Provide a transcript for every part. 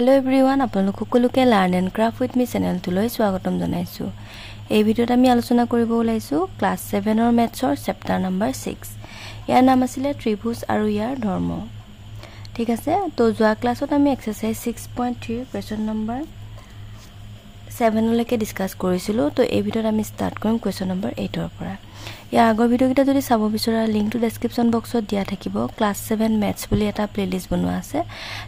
hello' everyone আপোনালোক সকলোকে learn and craft with me চেনেলটোলৈ স্বাগতম জনাইছোঁ এই ভিডিঅ'ত আমি আলোচনা কৰিব ওলাইছোঁ ক্লাছ ছেভেনৰ মেথছৰ চেপ্টাৰ নম্বৰ ছিক্স ইয়াৰ নাম আছিলে ত্ৰিভুজ আৰু ইয়াৰ ধৰ্ম ঠিক আছে ত' যোৱা ক্লাছত আমি এক্সাৰচাইজ ছিক্স পইণ্ট থ্ৰীৰ কুৱেশ্যন নম্বৰ ছেভেনলৈকে ডিছকাছ কৰিছিলোঁ ত' এই ভিডিঅ'ত আমি ষ্টাৰ্ট কৰিম কুৱেশ্যন নম্বৰ এইটৰ পৰা ইয়াৰ আগৰ ভিডিঅ'কেইটা যদি চাব বিচৰা লিংকটো ডেছক্ৰিপশ্যন বক্সত দিয়া থাকিব ক্লাছ ছেভেন মেথছ বুলি এটা প্লে'লিষ্ট বনোৱা আছে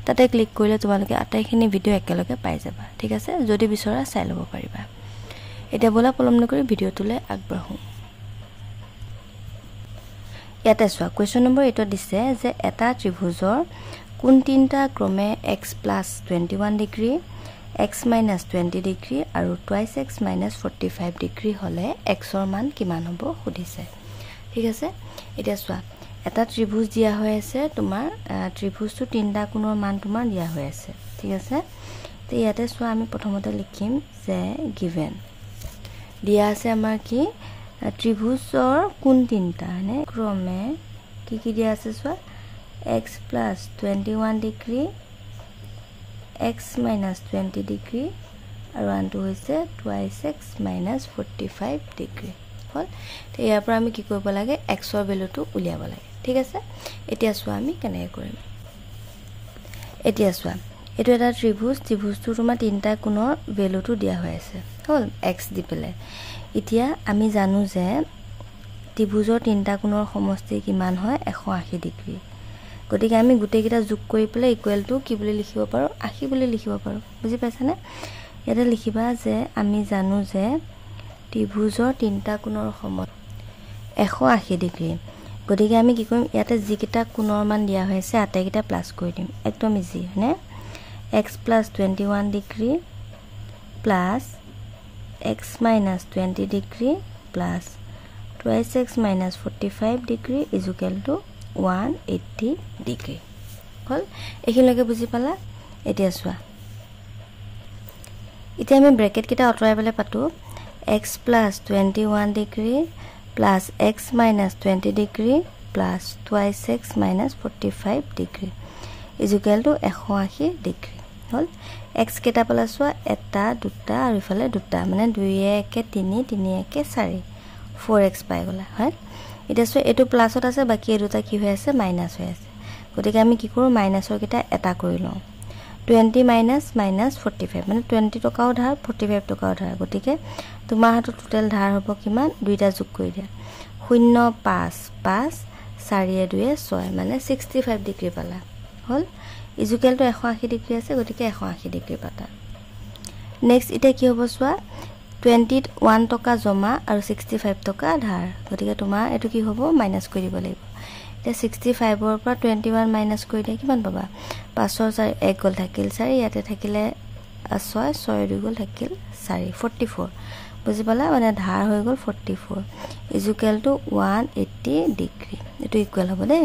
তাতে ক্লিক কৰিলে তোমালোকে আটাইখিনি ভিডিঅ' একেলগে পাই যাবা ঠিক আছে যদি বিচৰা চাই ল'ব পাৰিবা এতিয়া বোলা পলম নকৰি ভিডিঅ'টোলৈ আগবাঢ়োঁ ইয়াতে চোৱা কুৱেশ্যন নম্বৰ এইটত দিছে যে এটা ত্ৰিভুজৰ কোন তিনিটা ক্ৰমে x plus twenty one degree x minus twenty degree আৰু twice x minus forty five degree হ'লে এক্সৰ মান কিমান হ'ব সুধিছে ঠিক আছে এতিয়া চোৱা এটা ত্ৰিভুজ দিয়া হৈ আছে তোমাৰ ত্ৰিভুজটো তিনিটা কোণৰ মান তোমাৰ দিয়া হৈ আছে ঠিক আছে তো ইয়াতে চোৱা আমি প্ৰথমতে লিখিম যে গিভেন দিয়া আছে আমাৰ কি ত্ৰিভুজৰ কোন তিনিটা হয়নে ক্ৰমে কি কি দিয়া আছে চোৱা x plus twenty one degree x minus 20 degree আৰু আনটো হৈছে 2x 45 degree হল তে ইয়াৰ পৰা আমি কি কৰিব লাগে x ৰ ভ্যালুটো উলিয়াব লাগে ঠিক আছে এতিয়া সো আমি কেনে কৰিম এতিয়া সো এটো এটা ত্ৰিভুজ ত্ৰিভুজটো তোমা তিনটা কোণৰ ভ্যালুটো দিয়া হৈ আছে হল x দিপেলে এতিয়া আমি জানো যে ত্ৰিভুজৰ তিনটা কোণৰ সমষ্টি কিমান হয় 180 degree গতিকে আমি গোটেইকেইটা যোগ কৰি পেলাই ইকুৱেলটো কি বুলি লিখিব পাৰোঁ আশী বুলি লিখিব পাৰোঁ বুজি পাইছানে ইয়াতে লিখিবা যে আমি জানো যে ত্ৰিভুজৰ তিনিটা কোণৰ সময় এশ আশী ডিগ্ৰী গতিকে আমি কি কৰিম ইয়াতে যিকেইটা কোণৰ মান দিয়া হৈছে আটাইকেইটা প্লাছ কৰি দিম একদম ইজি হয়নে x plus twenty one degree plus x minus twenty degree plus twelve x minus forty five degree to one eighty degree হ'ল এইখিনিলৈকে বুজি পালা এতিয়া চোৱা এতিয়া আমি ব্ৰেকেটকেইটা আঁতৰাই পেলাই পাতোঁ x plus twenty one degree plus x minus twenty degree plus twice x minus forty five degree ইজুকেলটো এশ আশী ডিগ্ৰী হ'ল এক্স কেইটা পালে চোৱা এটা দুটা আৰু ইফালে দুটা মানে দুই একে তিনি তিনি একে চাৰি ফ'ৰ এক্স পাই গ'লা হয় এতিয়া চোৱা এইটো প্লাছত আছে বাকী এই দুটা কি হৈ আছে মাইনাছ হৈ আছে গতিকে আমি কি কৰোঁ মাইনাছৰ কেইটা এটা কৰি লওঁ twenty minus minus forty five মানে টুৱেণ্টি টকাও ধাৰ ফৰ্টি ফাইভ টকাও ধাৰ গতিকে তোমাৰ হাতত টোটেল ধাৰ হ'ব কিমান দুইটা যোগ কৰি দিয়া শূন্য পাঁচ পাঁচ চাৰিয়ে দুয়ে ছয় মানে ছিক্সটি ফাইভ ডিগ্ৰী পালা হ'ল ইজুকেলটো এশ আশী ডিগ্ৰী আছে গতিকে এশ আশী ডিগ্ৰী পাতা নেক্সট এতিয়া কি হ'ব চোৱা টুৱেণ্টিত ওৱান টকা জমা আৰু ছিক্সটি ফাইভ টকা ধাৰ গতিকে তোমাৰ এইটো কি হ'ব মাইনাছ কৰি দিব লাগিব এতিয়া ছিক্সটি ফাইভৰ পৰা টুৱেণ্টি ওৱান মাইনাছ কৰি দিয়া কিমান পাবা পাঁচৰ চাৰি এক গ'ল থাকিল চাৰি ইয়াতে থাকিলে ছয় ছয় দুই গ'ল থাকিল চাৰি ফৰ্টি ফ'ৰ বুজি পালা মানে ধাৰ হৈ গ'ল ফৰ্টি ফ'ৰ ইজুকেলটো ওৱান এইটি ডিগ্ৰী এইটো ইকুৱেল হ'ব দেই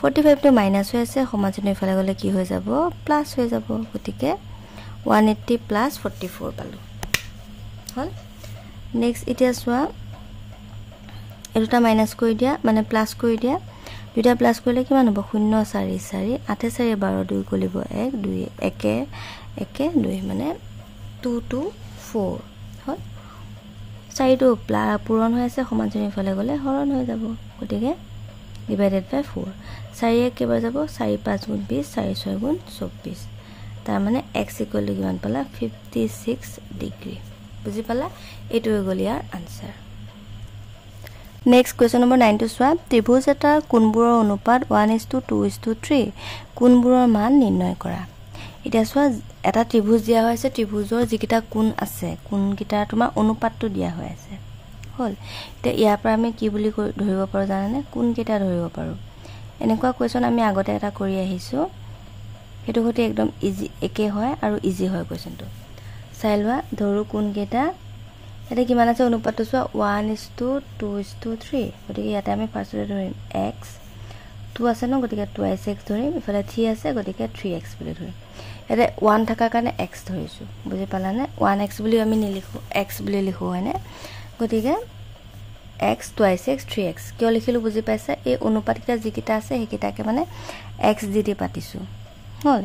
ফৰ্টি ফাইভটো মাইনাছ হৈ আছে সমাজনীৰ ইফালে গ'লে কি হৈ যাব প্লাছ হৈ যাব গতিকে one eighty plus forty four পালোঁ হ'ল নেক্সট এতিয়া চোৱা এই দুটা মাইনাছ কৰি দিয়া মানে প্লাছ কৰি দিয়া দুটা প্লাছ কৰিলে কিমান হ'ব শূন্য চাৰি চাৰি আঠে চাৰি বাৰ দুই কলিব এক দুই একে একে দুই মানে টু টু ফ'ৰ হ'ল চাৰিটো প্লা পূৰণ হৈ আছে সমান শ্ৰেণীৰফালে গ'লে হৰণ হৈ যাব গতিকে ডিভাইডেড বাই ফ'ৰ চাৰি এক কেইবাৰ যাব চাৰি পাঁচ গুণ বিছ চাৰি ছয় গুণ চৌব্বিছ তাৰমানে এক্স ইকুৱেলি কিমান পালা ফিফটি ছিক্স ডিগ্ৰী বুজি পালা এইটোৱে গ'ল ইয়াৰ আনচাৰ নেক্সট কুৱেশ্যন নম্বৰ নাইনটো চোৱা ত্ৰিভুজ এটাৰ কোনবোৰৰ অনুপাত one is to two is to two কোনবোৰৰ মান নিৰ্ণয় কৰা এতিয়া চোৱা এটা ত্ৰিভুজ দিয়া হৈ আছে ত্ৰিভুজৰ যিকেইটা কোণ আছে কোনকেইটাৰ তোমাৰ অনুপাতটো দিয়া হৈ আছে হ'ল এতিয়া ইয়াৰ পৰা আমি কি বুলি ধৰিব পাৰোঁ জানানে কোনকেইটা ধৰিব পাৰোঁ এনেকুৱা কুৱেশ্যন আমি আগতে এটা কৰি আহিছোঁ সেইটো সৈতে একদম ইজি একে হয় আৰু ইজি হয় কুৱেশ্যনটো চাই লোৱা ধৰোঁ কোনকেইটা ইয়াতে কিমান আছে অনুপাতটো চোৱা one is to two is to three গতিকে ইয়াতে আমি ফাৰ্ষ্টতে ধৰিম এক্স টু আছে ন গতিকে টুৱাইছ এক্স ধৰিম ইফালে থ্ৰী আছে গতিকে থ্ৰী এক্স বুলি ধৰিম ইয়াতে ওৱান থকাৰ কাৰণে এক্স ধৰিছোঁ বুজি পালানে ওৱান এক্স বুলি আমি নিলিখোঁ এক্স বুলি লিখোঁ হয়নে গতিকে x twice x three x কিয় লিখিলোঁ বুজি পাইছে এই অনুপাতকেইটা যিকেইটা আছে সেইকেইটাকে মানে এক্স দি দি পাতিছোঁ হ'ল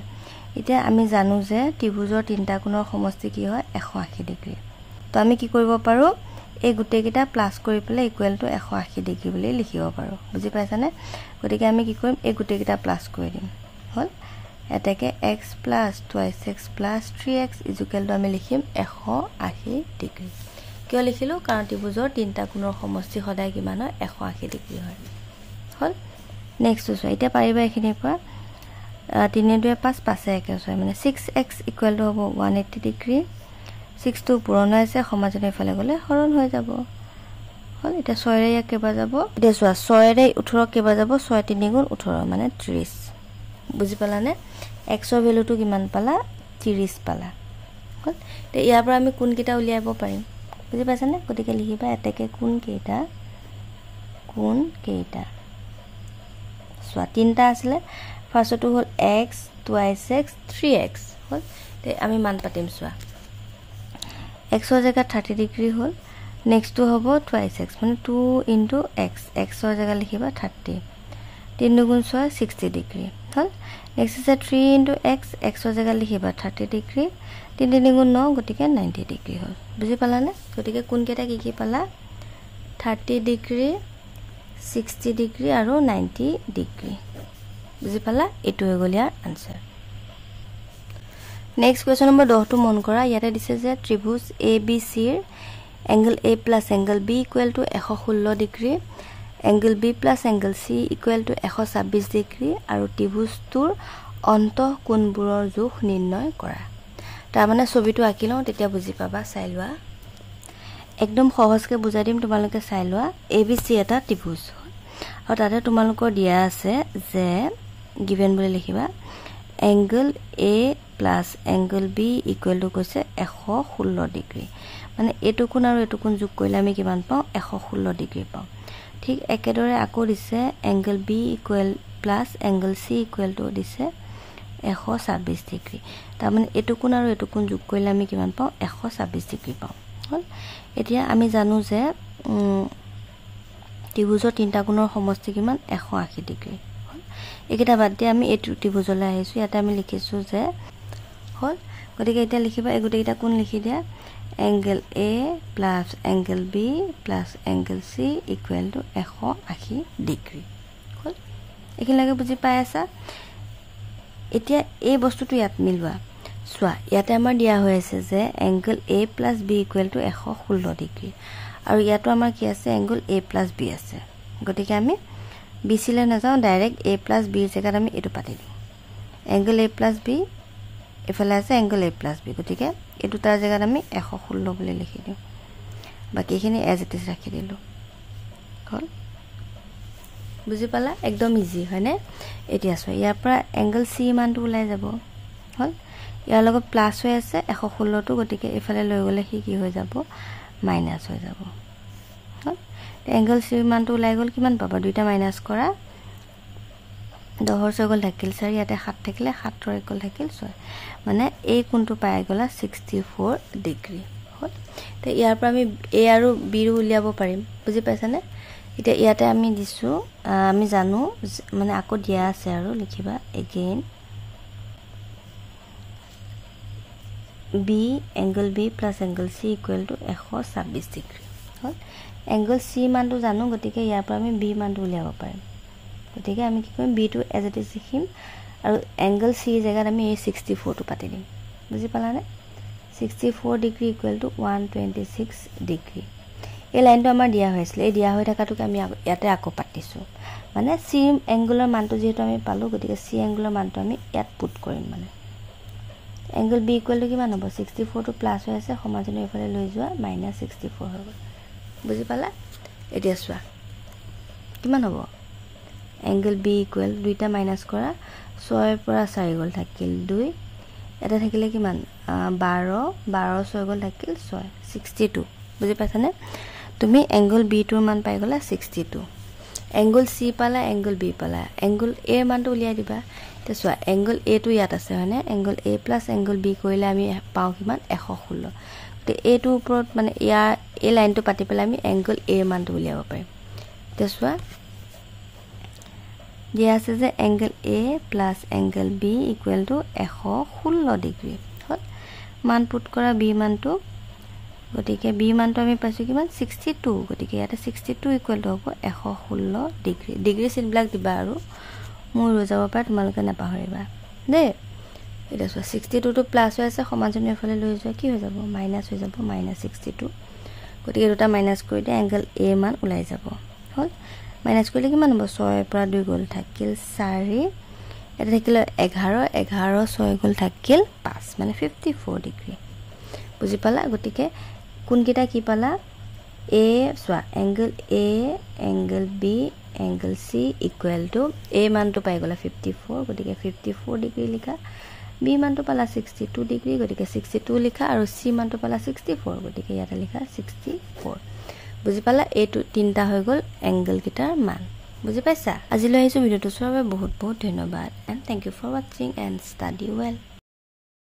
এতিয়া আমি জানো যে ত্ৰিভুজৰ তিনিটা কোণৰ সমষ্টি কি হয় এশ আশী ডিগ্ৰী তো আমি কি কৰিব পাৰোঁ এই গোটেইকেইটা প্লাছ কৰি পেলাই ইকুৱেলটো এশ আশী ডিগ্ৰী বুলি লিখিব পাৰোঁ বুজি পাইছানে গতিকে আমি কি কৰিম এই গোটেইকেইটা প্লাছ কৰি দিম হ'ল এতেকে x plus twice x plus three x ইজুকেলটো আমি লিখিম এশ আশী ডিগ্ৰী কিয় লিখিলোঁ কাৰণ ত্ৰিভুজৰ তিনিটা কোণৰ সমষ্টি সদায় কিমান হয় এশ আশী ডিগ্ৰী হয় হ'ল নেক্সটটো চোৱা এতিয়া পাৰিবা এইখিনিৰ পৰা তিনি দুই পাঁচ পাঁচে একে ওচৰে মানে ছিক্স এক্স ইকুৱেল টু হ'ব ওৱান এইটি ডিগ্ৰী ছিক্সটো পূৰণ হৈ আছে সমাজনৰ ইফালে গ'লে হৰণ হৈ যাব হ'ল এতিয়া ছয়েৰে ইয়াক কেইবা যাব এতিয়া চোৱা ছয়েৰে ওঠৰ কেইবা যাব ছয় তিনিগুণ ওঠৰ মানে ত্ৰিছ বুজি পালানে এক্সৰ ভেলুটো কিমান পালা ত্ৰিছ পালা হ'ল এতিয়া ইয়াৰ পৰা আমি কোনকেইটা উলিয়াব পাৰিম বুজি পাইছানে গতিকে লিখিবা এতেকে কোনকেইটা কোনকেইটা চোৱা তিনিটা আছিলে ফাৰ্ষ্টটো হ'ল x twice x three x হ'ল আমি মান পাতিম চোৱা এক্সৰ জেগাত থাৰ্টি ডিগ্ৰী হ'ল নেক্সটটো হ'ব টুৱাইছ এক্স মানে টু ইনটু এক্স এক্সৰ জেগাত লিখিবা থাৰ্টি তিনি দুগুণ ছয় ছিক্সটি ডিগ্ৰী হ'ল নেক্সট আছে থ্ৰী ইনটু এক্স এক্সৰ জেগাত লিখিবা থাৰ্টি ডিগ্ৰী তিনি তিনিগুণ ন গতিকে নাইণ্টি ডিগ্ৰী হ'ল বুজি পালানে গতিকে কোনকেইটা কি কি পালা থাৰ্টি ডিগ্ৰী ছিক্সটি ডিগ্ৰী আৰু নাইণ্টি ডিগ্ৰী বুজি পালা এইটোৱে গ'ল ইয়াৰ আনচাৰ নেক্সট কুৱেশ্যন নম্বৰ দহটো মন কৰা ইয়াতে দিছে যে ত্ৰিভুজ এ বি চিৰ angle A plus angle B equal to এশ ষোল্ল degree angle B plus angle C equal to এশ ছাব্বিছ ডিগ্ৰী আৰু ত্ৰিভুজটোৰ অন্ত কোণবোৰৰ জোখ নিৰ্ণয় কৰা তাৰমানে ছবিটো আঁকি লওঁ তেতিয়া বুজি পাবা চাই লোৱা একদম সহজকৈ বুজাই দিম তোমালোকে চাই লোৱা এ বি চি এটা ত্ৰিভুজ আৰু তাতে তোমালোকৰ দিয়া আছে যে গিভেন বুলি লিখিবা angle A plus angle B equal to কৈছে এশ ষোল্ল ডিগ্ৰী মানে এইটো এইটোকোণ আৰু এইটোকোণ যোগ কৰিলে আমি কিমান পাওঁ এশ ষোল্ল ডিগ্ৰী পাওঁ ঠিক একেদৰে আকৌ দিছে angle B equal plus angle C equal to দিছে এশ ছাব্বিছ ডিগ্ৰী তাৰমানে এইটো এইটোকোণ আৰু এইটোকোণ যোগ কৰিলে আমি কিমান পাওঁ এশ ছাব্বিছ ডিগ্ৰী পাওঁ হ'ল এতিয়া আমি জানো যে ত্ৰিভুজৰ তিনিটা গুণৰ সমষ্টি কিমান এশ আশী ডিগ্ৰী এইকেইটা বাদ দিয়ে আমি এইটো ত্ৰিভুজলৈ আহিছোঁ ইয়াতে আমি লিখিছোঁ যে হ'ল গতিকে এতিয়া লিখিব এই গোটেইকেইটা কোন লিখি দিয়া angle A plus angle B plus angle C equal to এশ আশী ডিগ্ৰী হ'ল এইখিনিলৈকে বুজি পাই আছা এতিয়া এই বস্তুটো ইয়াত মিলোৱা চোৱা ইয়াতে আমাৰ দিয়া হৈ আছে যে angle A plus B equal to এশ ষোল্ল ডিগ্ৰী আৰু ইয়াতো আমাৰ কি আছে এংগুল এ প্লাছ বি আছে গতিকে আমি বি চিলৈ নাযাওঁ ডাইৰেক্ট এ প্লাছ বিৰ জেগাত আমি এইটো পাতি দিওঁ এংগল এ প্লাছ বি এইফালে আছে এংগল এ প্লাছ বি গতিকে এইটো তাৰ জেগাত আমি এশ ষোল্ল বুলি লিখি দিওঁ বাকীখিনি এজ এটিজ ৰাখি দিলোঁ হ'ল বুজি পালা একদম ইজি হয়নে এতিয়া চোৱা ইয়াৰ পৰা এংগল চি ইমানটো ওলাই যাব হ'ল ইয়াৰ লগত প্লাছ হৈ আছে এশ ষোল্লটো গতিকে এইফালে লৈ গ'লে সি কি হৈ যাব মাইনাছ হৈ যাব এংগল কিমানটো ওলাই গ'ল কিমান পাবা দুইটা মাইনাছ কৰা দহৰ ছয় গ'ল থাকিল চাৰি ইয়াতে সাত থাকিলে সাতৰ এক গ'ল থাকিল ছয় মানে এই কোণটো পাই গ'লা ছিক্সটি ফ'ৰ ডিগ্ৰী হ'ল তে ইয়াৰ পৰা আমি এ আৰু বিৰো উলিয়াব পাৰিম বুজি পাইছানে এতিয়া ইয়াতে আমি দিছোঁ আমি জানো মানে আকৌ দিয়া আছে আৰু লিখিবা again B angle B plus angle C equal to এশ ছাব্বিছ ডিগ্ৰী এংগল চি মানটো জানো গতিকে ইয়াৰ পৰা আমি বি মানটো উলিয়াব পাৰিম গতিকে আমি কি কৰিম বিটো এজ এটি লিখিম আৰু এংগল চিৰ জেগাত আমি এই ছিক্সটি ফ'ৰটো পাতি দিম বুজি পালানে sixty four degree equal to one twenty six degree এই লাইনটো আমাৰ দিয়া হৈ আছিলে এই দিয়া হৈ থকাটোকে আমি ইয়াতে আকৌ পাতিছোঁ মানে চি এংগুলৰ মানটো যিহেতু আমি পালোঁ গতিকে চি এংগুলৰ মানটো আমি ইয়াত পুট কৰিম মানে এংগল বি ইকুৱেলটো কিমান হ'ব ছিক্সটি ফ'ৰটো প্লাছ হৈ আছে সমাজনী এইফালে লৈ যোৱা মাইনাছ ছিক্সটি ফ'ৰ হৈ গ'ল বুজি পালা এতিয়া চোৱা কিমান হ'ব এংগল বি ইকুৱেল দুইটা মাইনাছ কৰা ছয়ৰ পৰা চাৰি গ'ল থাকিল দুই এটা থাকিলে কিমান বাৰ বাৰ ছয় গ'ল থাকিল ছয় ছিক্সটি টু বুজি পাইছানে তুমি এংগল বি বিটোৰ মান পাই গ'লা ছিক্সটি টু এংগল চি পালা এংগল বি পালা এংগল এৰ মানটো উলিয়াই দিবা এতিয়া চোৱা এংগল এটো ইয়াত আছে হয়নে angle A plus angle B কৰিলে আমি পাওঁ কিমান এশ ষোল্ল এইটোৰ ওপৰত মানে ইয়াৰ এই লাইনটো পাতি পেলাই আমি এংগল এ মানটো উলিয়াব পাৰিম এতিয়া চোৱা দিয়া আছে যে angle A plus angle B equal to এশ ষোল্ল ডিগ্ৰী হয় মান পুট কৰা বি মানটো গতিকে বি মানটো আমি পাইছোঁ কিমান ছিক্সটি টু গতিকে ইয়াতে ছিক্সটি টু ইকুৱেল টু হ'ব এশ ষোল্ল ডিগ্ৰী ডিগ্ৰী চিটবিলাক দিবা আৰু মোৰ ৰৈ যাব পাৰে তোমালোকে নাপাহৰিবা দেই এতিয়া চোৱা ছিক্সটি টুটো প্লাছ হৈ আছে সমাজনীয় ফালে লৈ যোৱা কি হৈ যাব মাইনাছ হৈ যাব মাইনাছ ছিক্সটি টু গতিকে দুটা মাইনাছ কৰি দিয়ে এংগল এ মান ওলাই যাব হ'ল মাইনাছ কৰিলে কিমান হ'ব ছয়ৰ পৰা দুই গ'ল থাকিল চাৰি এটা থাকিলে এঘাৰ এঘাৰ ছয় গ'ল থাকিল পাঁচ মানে ফিফটি ফ'ৰ ডিগ্ৰী বুজি পালা গতিকে কোনকেইটা কি পালা এ চোৱা angle A angle B angle C equal to A মানটো পাই গ'লে ফিফটি ফ'ৰ গতিকে ফিফটি ফ'ৰ ডিগ্ৰী লিখা বি মানটো পালা ছিক্সটি টু ডিগ্ৰী গতিকে ছিক্সটি টু লিখা আৰু চি মানটো পালা ছিক্সটি ফ'ৰ গতিকে ইয়াতে লিখা ছিক্সটি ফ'ৰ বুজি পালা এইটো তিনিটা হৈ গ'ল এংগলকেইটাৰ মান বুজি পাইছা আজিলৈ আহিছোঁ ভিডিঅ'টো চোৱাৰ বাবে বহুত বহুত ধন্যবাদ এণ্ড থেংক ইউ ফৰ ৱাটচিং এণ্ড ষ্টাডি ৱেল